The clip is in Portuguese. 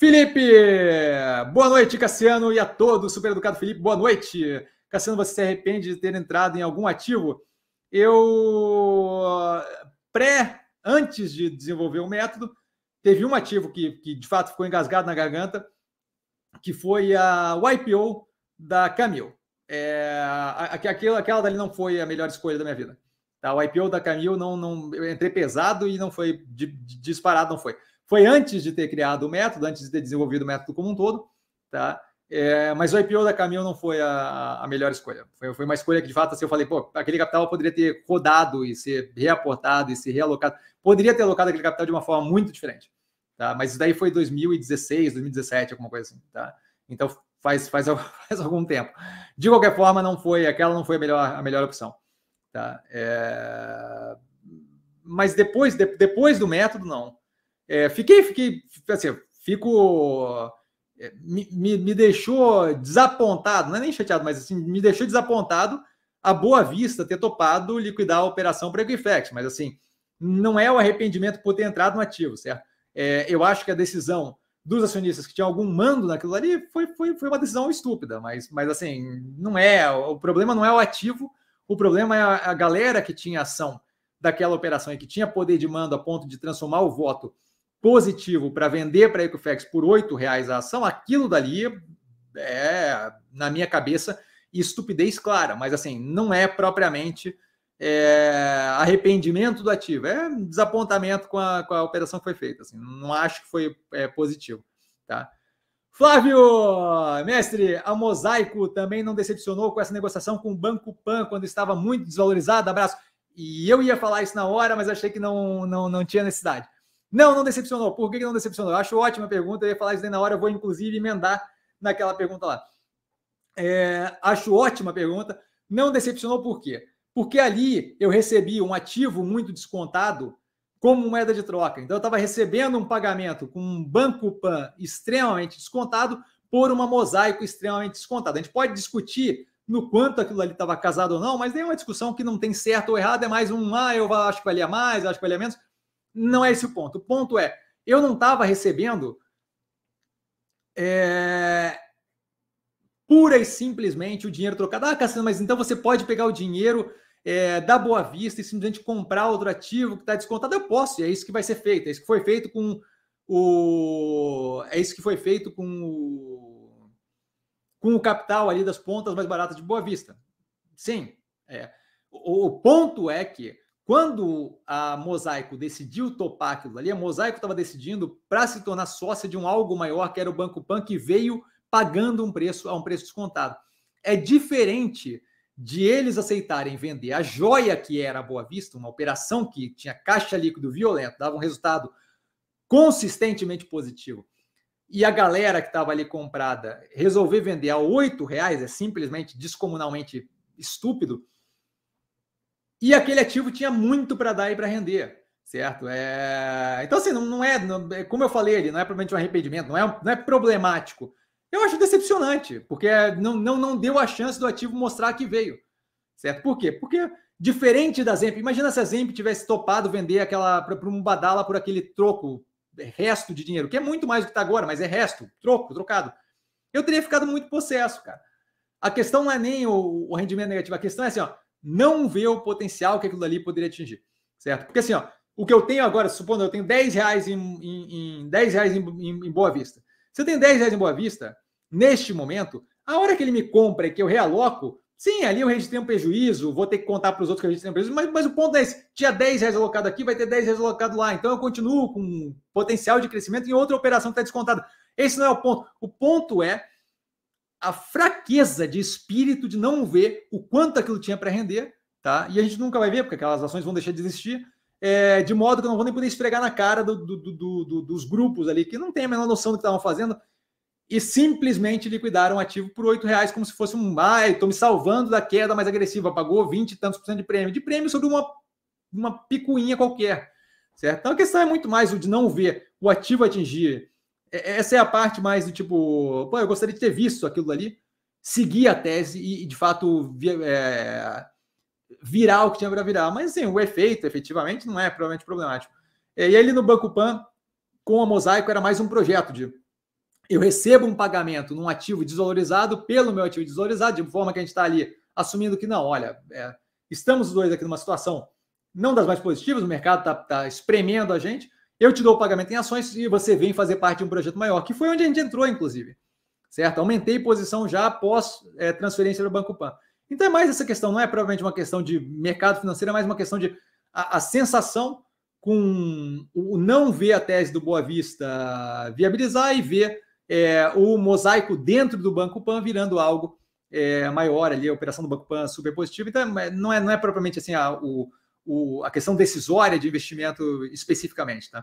Felipe! Boa noite, Cassiano, e a todos. Super educado Felipe, boa noite. Cassiano, você se arrepende de ter entrado em algum ativo? Eu, pré, antes de desenvolver o método, teve um ativo que, que de fato ficou engasgado na garganta, que foi a o IPO da Camil. É, aquela, aquela dali não foi a melhor escolha da minha vida. Tá? O IPO da Camil não, não, eu entrei pesado e não foi de, de, disparado, não foi. Foi antes de ter criado o método, antes de ter desenvolvido o método como um todo, tá? É, mas o IPO da Camil não foi a, a melhor escolha. Foi, foi, uma escolha que, de fato, assim, eu falei, pô, aquele capital poderia ter rodado e ser reaportado e ser realocado. Poderia ter alocado aquele capital de uma forma muito diferente. Tá? Mas isso daí foi 2016, 2017, alguma coisa assim. Tá? Então faz, faz, faz algum tempo. De qualquer forma, não foi aquela não foi a melhor, a melhor opção. Tá? É... Mas depois, de, depois do método, não. É, fiquei, fiquei, assim, fico. É, me, me, me, deixou desapontado, não é nem chateado, mas assim, me deixou desapontado a Boa Vista ter topado liquidar a operação para Equiflex, mas assim, não é o arrependimento por ter entrado no ativo, certo? É, eu acho que a decisão dos acionistas que tinham algum mando naquilo ali foi, foi, foi uma decisão estúpida, mas, mas assim, não é, o problema não é o ativo, o problema é a, a galera que tinha ação daquela operação e que tinha poder de mando a ponto de transformar o voto positivo para vender para a Equifax por R$ reais a ação, aquilo dali é, na minha cabeça, estupidez clara, mas assim, não é propriamente é, arrependimento do ativo, é desapontamento com a, com a operação que foi feita. Assim, não acho que foi é, positivo. Tá? Flávio, mestre, a Mosaico também não decepcionou com essa negociação com o Banco Pan quando estava muito desvalorizado. Abraço. E eu ia falar isso na hora, mas achei que não, não, não tinha necessidade. Não, não decepcionou. Por que não decepcionou? acho ótima pergunta. Eu ia falar isso daí na hora, eu vou inclusive emendar naquela pergunta lá. É, acho ótima pergunta. Não decepcionou por quê? Porque ali eu recebi um ativo muito descontado como moeda de troca. Então eu estava recebendo um pagamento com um banco PAN extremamente descontado por uma mosaico extremamente descontada. A gente pode discutir no quanto aquilo ali estava casado ou não, mas nem uma discussão que não tem certo ou errado, é mais um, ah, eu acho que valia mais, eu acho que valia menos. Não é esse o ponto. O ponto é, eu não estava recebendo é, pura e simplesmente o dinheiro trocado. Ah, Cassiano, mas então você pode pegar o dinheiro é, da Boa Vista e simplesmente comprar outro ativo que está descontado? Eu posso, e é isso que vai ser feito. É isso que foi feito com o... É isso que foi feito com o... com o capital ali das pontas mais baratas de Boa Vista. Sim. É. O, o ponto é que quando a Mosaico decidiu topar aquilo ali, a Mosaico estava decidindo para se tornar sócia de um algo maior, que era o Banco Pan, que veio pagando um preço a um preço descontado. É diferente de eles aceitarem vender a joia que era a Boa Vista, uma operação que tinha caixa líquido violento, dava um resultado consistentemente positivo, e a galera que estava ali comprada resolver vender a R$ reais é simplesmente descomunalmente estúpido e aquele ativo tinha muito para dar e para render, certo? É... Então, assim, não, não é, não, é, como eu falei ali, não é provavelmente um arrependimento, não é, não é problemático. Eu acho decepcionante, porque não, não, não deu a chance do ativo mostrar que veio, certo? Por quê? Porque, diferente da Zemp, imagina se a Zemp tivesse topado vender aquela para um badala por aquele troco, é, resto de dinheiro, que é muito mais do que está agora, mas é resto, troco, trocado. Eu teria ficado muito possesso, cara. A questão não é nem o, o rendimento negativo, a questão é assim, ó, não vê o potencial que aquilo dali poderia atingir, certo? Porque assim, ó, o que eu tenho agora, supondo eu tenho 10 reais em, em, em reais em, em, em, Boa Vista. Se eu tenho 10 reais em Boa Vista, neste momento, a hora que ele me compra e que eu realoco, sim, ali eu registrei um prejuízo, vou ter que contar para os outros que eu registrei um prejuízo, mas, mas o ponto é esse, tinha 10 reais alocado aqui, vai ter 10 reais alocado lá, então eu continuo com potencial de crescimento em outra operação que está descontada. Esse não é o ponto. O ponto é a fraqueza de espírito de não ver o quanto aquilo tinha para render, tá? E a gente nunca vai ver, porque aquelas ações vão deixar de existir, é, de modo que não vão nem poder esfregar na cara do, do, do, dos grupos ali, que não tem a menor noção do que estavam fazendo, e simplesmente liquidaram o ativo por R$ reais como se fosse um. Ai, tô estou me salvando da queda mais agressiva, pagou 20 e tantos por cento de prêmio, de prêmio sobre uma, uma picuinha qualquer. Certo? Então a questão é muito mais o de não ver o ativo atingir é, é, essa é a parte mais do tipo, pô, eu gostaria de ter visto aquilo ali, seguir a tese e, de fato, é, virar o que tinha para virar. Mas, assim, o efeito, efetivamente, não é provavelmente problemático. É, e ele no Banco Pan, com a Mosaico, era mais um projeto de eu recebo um pagamento num ativo desvalorizado pelo meu ativo desvalorizado, de forma que a gente está ali assumindo que não, olha, é, estamos os dois aqui numa situação não das mais positivas, o mercado está tá espremendo a gente, eu te dou o pagamento em ações e você vem fazer parte de um projeto maior, que foi onde a gente entrou, inclusive. Certo? Aumentei posição já após é, transferência do Banco Pan. Então é mais essa questão, não é provavelmente uma questão de mercado financeiro, é mais uma questão de a, a sensação com o não ver a tese do Boa Vista viabilizar e ver é, o mosaico dentro do Banco Pan virando algo é, maior ali, a operação do Banco Pan super positiva. Então, é, não é, não é propriamente assim a, ah, o, o, a questão decisória de investimento especificamente, tá?